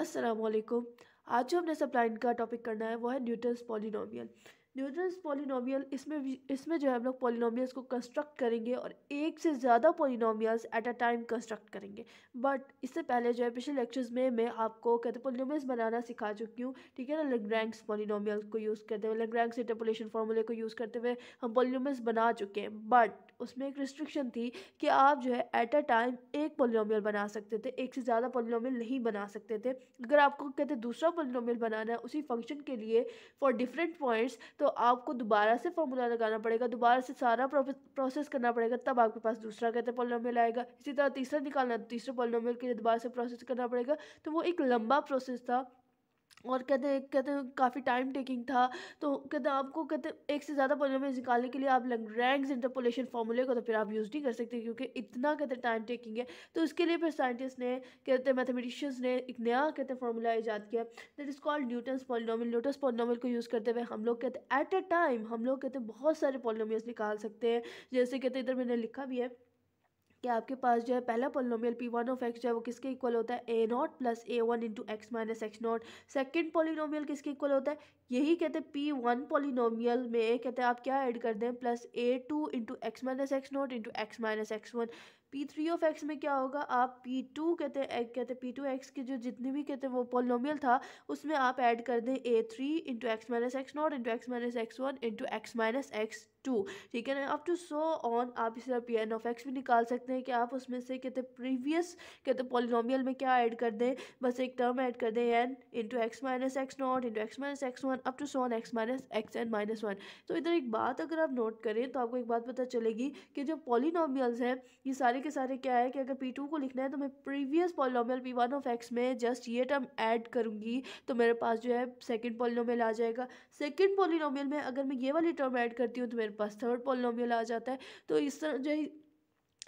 असलकुम आज जो हमने सप्लाई का टॉपिक करना है वो है न्यूटन्स पॉलिनोमियल न्यूटन्स पॉलिनोमियल इसमें इसमें जो है हम लोग पॉलिनोमियल्स को कंस्ट्रक्ट करेंगे और एक से ज़्यादा polynomials at a time construct करेंगे बट इससे पहले जो है पिछले लेक्चर्स में मैं आपको कहते हैं पोलिनोमियल्स बनाना सिखा चुकी हूँ ठीक है ना लेग्रैंक्स पोलिनोमियल्स को यूज़ करते हुए लेग्रैंक्स इंटरपोलेशन फार्मूले को यूज़ करते हुए हम पोलिनोमियल्स बना चुके हैं बट उसमें एक रिस्ट्रिक्शन थी कि आप जो है एट अ टाइम एक पोलिनोमियल बना सकते थे एक से ज़्यादा पोलिनोमियल नहीं बना सकते थे अगर आपको कहते दूसरा पोलिनोमियल बनाना है उसी फंक्शन के लिए फॉर डिफरेंट पॉइंट्स तो आपको दोबारा से फॉर्मूला लगाना पड़ेगा दोबारा से सारा प्रोसेस करना पड़ेगा तब आपके पास दूसरा कहते पोलिनोमियल आएगा इसी तरह तीसरा निकालना तो तीसरे पोलिनोमियल के लिए दोबारा से प्रोसेस करना पड़ेगा तो वो एक लंबा प्रोसेस था और कहते कहते हैं काफ़ी टाइम टेकिंग था तो कहते आपको कहते एक से ज़्यादा पॉलिनोमियल निकालने के लिए आप लैंग्रैंग्स इंटरपोलेशन फॉर्मूले को तो फिर आप यूज़ नहीं कर सकते क्योंकि इतना कहते टाइम टेकिंग है तो उसके लिए फिर साइंटिस्ट ने कहते मैथमेटिशियंस ने एक नया कहते फार्मूला ईजाद किया that is called Newton's polynomial Newton's polynomial को यूज़ करते हुए हम लोग कहते हैं एट अ टाइम हम लोग कहते हैं बहुत सारे पॉलिनोमियल्स निकाल सकते हैं जैसे कहते इधर मैंने लिखा भी है कि आपके पास जो है पहला polynomial p one of x जो है वो किसके इक्वल होता है a naught plus a one into x minus x naught second polynomial किसके इक्वल होता है यही कहते हैं पी वन पोलिनोमियल में कहते हैं आप क्या ऐड कर दें plus a two into x minus x naught into x minus x one p three of x में क्या होगा आप पी टू कहते हैं कहते हैं पी टू एक्स के जो जितने भी कहते हैं वो पोलिनोमियल था उसमें आप ऐड कर दें a three into x minus x naught into x minus x one into x minus x two ठीक है ना अप टू सो ऑन आप इसे पी एन ऑफ एक्स भी निकाल सकते हैं कि आप उसमें से कहते प्रीवियस कहते पॉलिनोमियल में क्या ऐड कर दें बस एक टर्म ऐड कर दें n into x minus x naught into x minus x one up to so on x minus x n minus one तो इधर एक बात अगर आप नोट करें तो आपको एक बात पता चलेगी कि जो पॉलिनोमियल्स हैं ये सारे के सारे क्या है कि अगर पी टू को लिखना है तो मैं previous polynomial p one of x में जस्ट ये टर्म ऐड करूँगी तो मेरे पास जो है सेकेंड पॉलिनोमियल आ जाएगा सेकेंड पॉलिनोमियल में अगर मैं ये वाली टर्म ऐड करती हूँ तो मेरे मेरे पास थर्ड पॉलिनोमियल आ जाता है तो इस तरह जो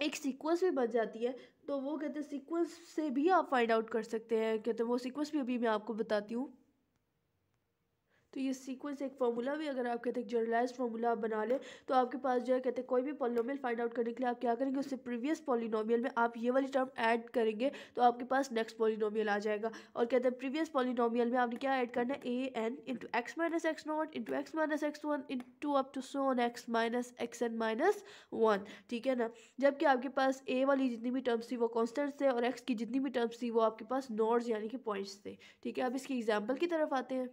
एक सीक्वेंस भी बन जाती है तो वो कहते हैं सीक्वेंस से भी आप फाइंड आउट कर सकते हैं कहते हैं वो सीक्वेंस भी अभी मैं आपको बताती हूँ तो ये सीक्वेंस एक फार्मूला भी अगर आप कहते हैं जर्नलाइज फार्मूला आप बना लें तो आपके पास जो है कहते हैं कोई भी पॉलिनोमियल फाइंड आउट करने के लिए आप क्या करेंगे उससे प्रीवियस पॉलिनोमियल में आप ये वाली टर्म ऐड करेंगे तो आपके पास नेक्स्ट पॉलिनोमियल आ जाएगा और कहते हैं प्रीवियस पॉलिनोमियल में आपने क्या ऐड करना है a n into x minus x naught into x minus x one into up to so x minus x n minus one ठीक है ना जबकि आपके पास ए वाली जितनी भी टर्म्स थी वो कॉन्स्टेंट्स थे और एक्स की जितनी भी टर्म्स थी वो आपके पास नॉट्स यानी कि पॉइंट्स थे ठीक है अब इसकी एग्जाम्पल की तरफ आते हैं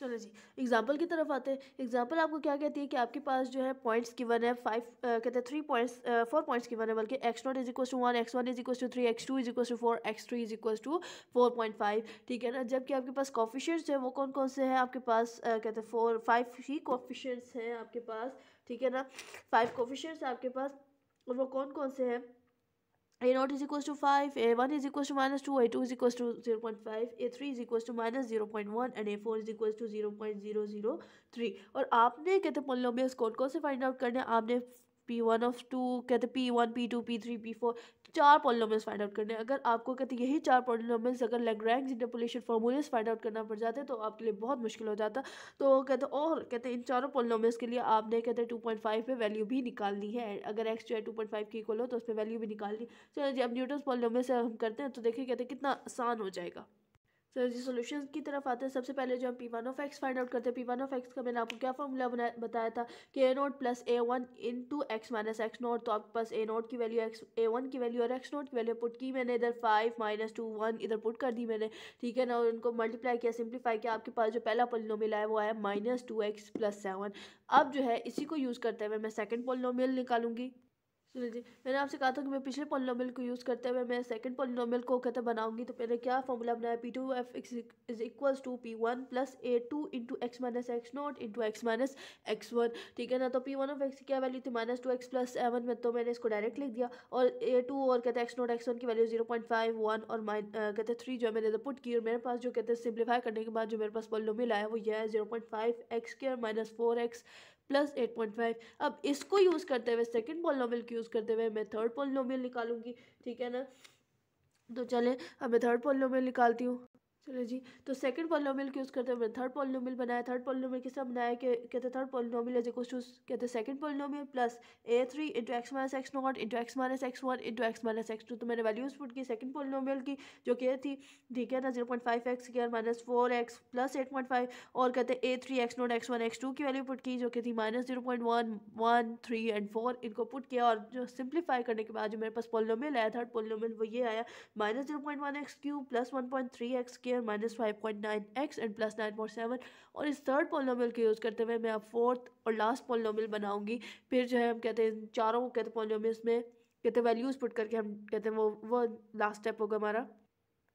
चलो जी एग्जाम्पल की तरफ आते हैं एग्जाम्पल आपको क्या कहती है कि आपके पास जो है पॉइंट्स गिवन है फाइव कहते हैं three points four points given है बल्कि x naught is equal to one x one is equal to three x two is equal to four x three is equal to four point five ठीक है ना जबकि आपके पास coefficients हैं वो कौन कौन से हैं आपके पास uh, कहते हैं फोर फाइव ही कॉफिशियंट्स हैं आपके पास ठीक है ना फाइव कॉफिशेंट्स आपके पास और वो कौन कौन से हैं a naught is equals to 5, a1 is equals to minus 2, a2 is equals to 0 0.5, a3 is equals to minus 0 0.1 and a4 is equals to 0 0.003 और आपने कहते पोलिनोमियल्स कौन कौन से फाइंड आउट करने आपने पी वन ऑफ टू कहते p one p two p three p four चार पॉलिनोमल्स फाइंड आउट करने अगर आपको कहते यही चार पॉलिनोमल्स अगर Lagrange interpolation formulas find out करना पड़ जाते तो आपके लिए बहुत मुश्किल हो जाता तो कहते और कहते इन चारों पॉलिनोमल्स के लिए आपने कहते टू पॉइंट फाइव पर वैल्यू भी निकालनी है अगर एक्स जो है टू पॉइंट फाइव की इक्वल हो तो उस पर वैल्यू भी निकालनी चलो जी अब न्यूटन पॉलिनोमियल से हम करते हैं तो देखिए कहते हैं कितना आसान हो जाएगा तो जी सोल्यूशन की तरफ आते हैं सबसे पहले जो हम p one of x find out करते हैं पी वन ऑफ एक्स का मैंने आपको क्या फॉर्मूला बनाया बताया था कि a naught plus a one into x minus x naught तो आपके पास ए नोट की वैल्यू एक्स ए वन की वैल्यू और एक्स नोट की वैल्यू पुट की मैंने इधर फाइव माइनस टू वन इधर पुट कर दी मैंने ठीक है ना और उनको मल्टीप्लाई किया सिंप्लीफाई किया आपके पास जो पहला पोलिनोमियल आया वो आया minus two x plus seven अब जो है इसी को यूज़ करते हुए मैं सेकेंड पोलिनोमियल निकालूंगी जी मैंने आपसे कहा था कि मैं पिछले पॉलिनोमियल को यूज़ करते हुए मैं सेकंड पॉलिनोमियल को कहते बनाऊंगी तो मैंने क्या फॉर्मूला बनाया p two of x is equal to p one plus a two into x minus x naught into x minus x one ठीक है ना तो पी वन ऑफ एक्स की क्या वैल्यू थी minus two x plus seven में तो मैंने इसको डायरेक्ट लिख दिया और ए टू और कहते एक्स नॉट एक्स वन की value zero point five one और माइन कहते थ्री जो है मैंने पुट की और मेरे पास जो कहते हैं सिम्प्लीफाई करने के बाद जो मेरे पास पॉलिनोमियल आया वो यह है जीरो पॉइंट फाइव एक्स के minus four x plus eight point five अब इसको यूज़ करते हुए सेकेंड पॉलिनोमियल को यूज़ करते हुए मैं थर्ड पॉलिनोमियल निकालूंगी ठीक है ना तो चलें अब मैं थर्ड पॉलिनोमियल निकालती हूँ चलो जी तो सेकंड पॉलिनोमियल क्यूज़ यूज़ करते हुए थर्ड पॉलिनोमियल बनाया थर्ड पॉलिनोमियल किसने बनाया कि कहते third polynomial is equal to कहते second polynomial plus a three into x minus x naught into x minus x one into x minus x two तो मैंने वैल्यूज पुट की second polynomial की जो कि थी ठीक है ना zero point five x square minus four x plus eight point five और कहते a three x naught x one x two की वैल्यू पुट की जो कि थी minus zero point one one three and four इनको पुट किया और जो सिंप्लीफाई करने के बाद जो मेरे पास पॉलिनोमियल आया थर्ड पॉलिनोमियल वो ये आया minus zero point one x cube plus one point three x square square minus five point nine x and plus nine point seven और इस थर्ड पॉलिनोमियल के यूज़ करते हुए मैं अब फोर्थ और लास्ट पॉलिनोमियल बनाऊंगी फिर जो है हम कहते हैं चारों कहते हैं पॉलिनोमियल्स में कहते वैल्यूज़ पुट करके हम कहते हैं वो वो लास्ट स्टेप होगा हमारा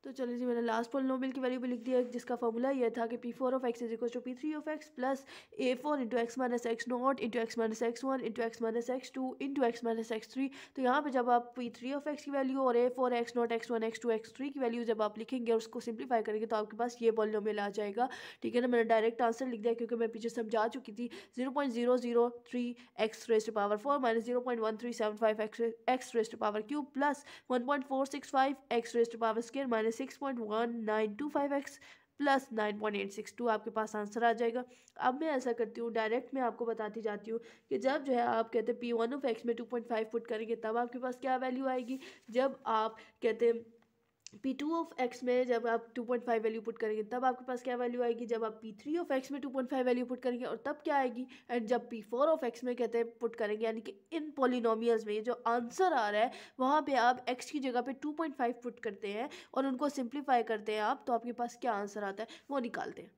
तो चलिए जी मैंने लास्ट पॉल की वैल्यू भी लिख दिया जिसका फॉर्मूला यह था कि p four of x is equal to p three of x plus a four into x minus x naught into x minus x one into x minus x two into x minus x three तो यहाँ पे जब आप p three of x की value और a four x naught x one x two x three की value जब आप लिखेंगे और उसको सिंप्लीफाई करेंगे तो आपके पास ये पॉल आ जाएगा ठीक है ना मैंने डायरेक्ट आंसर लिख दिया क्योंकि मैं पीछे समझा चुकी थी zero point zero zero three x raised power four minus zero point one three seven five x raised power cube plus one point four six five x raised power square minus six point one nine two five x plus nine point eight six two आपके पास answer आ जाएगा अब मैं ऐसा करती हूँ direct मैं आपको बताती जाती हूँ कि जब जो है आप कहते हैं पी वन ऑफ एक्स में टू पॉइंट फाइव पुट करेंगे तब आपके पास क्या वैल्यू आएगी जब आप कहते हैं पी टू ऑफ एक्स में जब आप two point five value put करेंगे तब आपके पास क्या वैल्यू आएगी जब आप पी थ्री ऑफ एक्स में two point five value put करेंगे और तब क्या आएगी एंड जब पी फोर ऑफ एक्स में कहते हैं पुट करेंगे यानी कि इन पोलिनोमियल्स में जो आंसर आ रहा है वहाँ पर आप एक्स की जगह पर टू पॉइंट फाइव पुट करते हैं और उनको सिंप्लीफाई करते हैं आप तो आपके पास क्या आंसर आता है वो निकालते हैं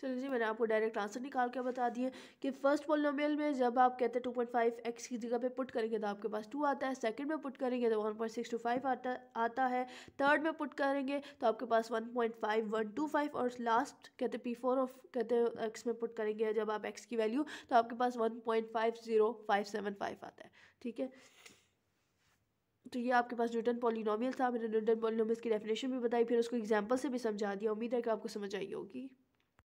चलिए जी मैंने आपको डायरेक्ट आंसर निकाल के बता दिए कि फर्स्ट पोलोमियल में जब आप कहते हैं टू पॉइंट फाइव एक्स की जगह पे पुट करेंगे तो आपके पास टू आता है सेकंड में पुट करेंगे तो one point six two five आता आता है थर्ड में पुट करेंगे तो आपके पास one point five one two five और लास्ट कहते पी फोर ऑफ कहते एक्स में पुट करेंगे जब आप एक्स की वैल्यू तो आपके पास one point five zero five seven five आता है ठीक है तो ये आपके पास न्यूटन पॉलिनोमियल था मैंने न्यूटन पॉलिनोमियल की डेफिनेशन भी बताई फिर उसको एग्जांपल से भी समझा दिया उम्मीद है कि आपको समझ आई होगी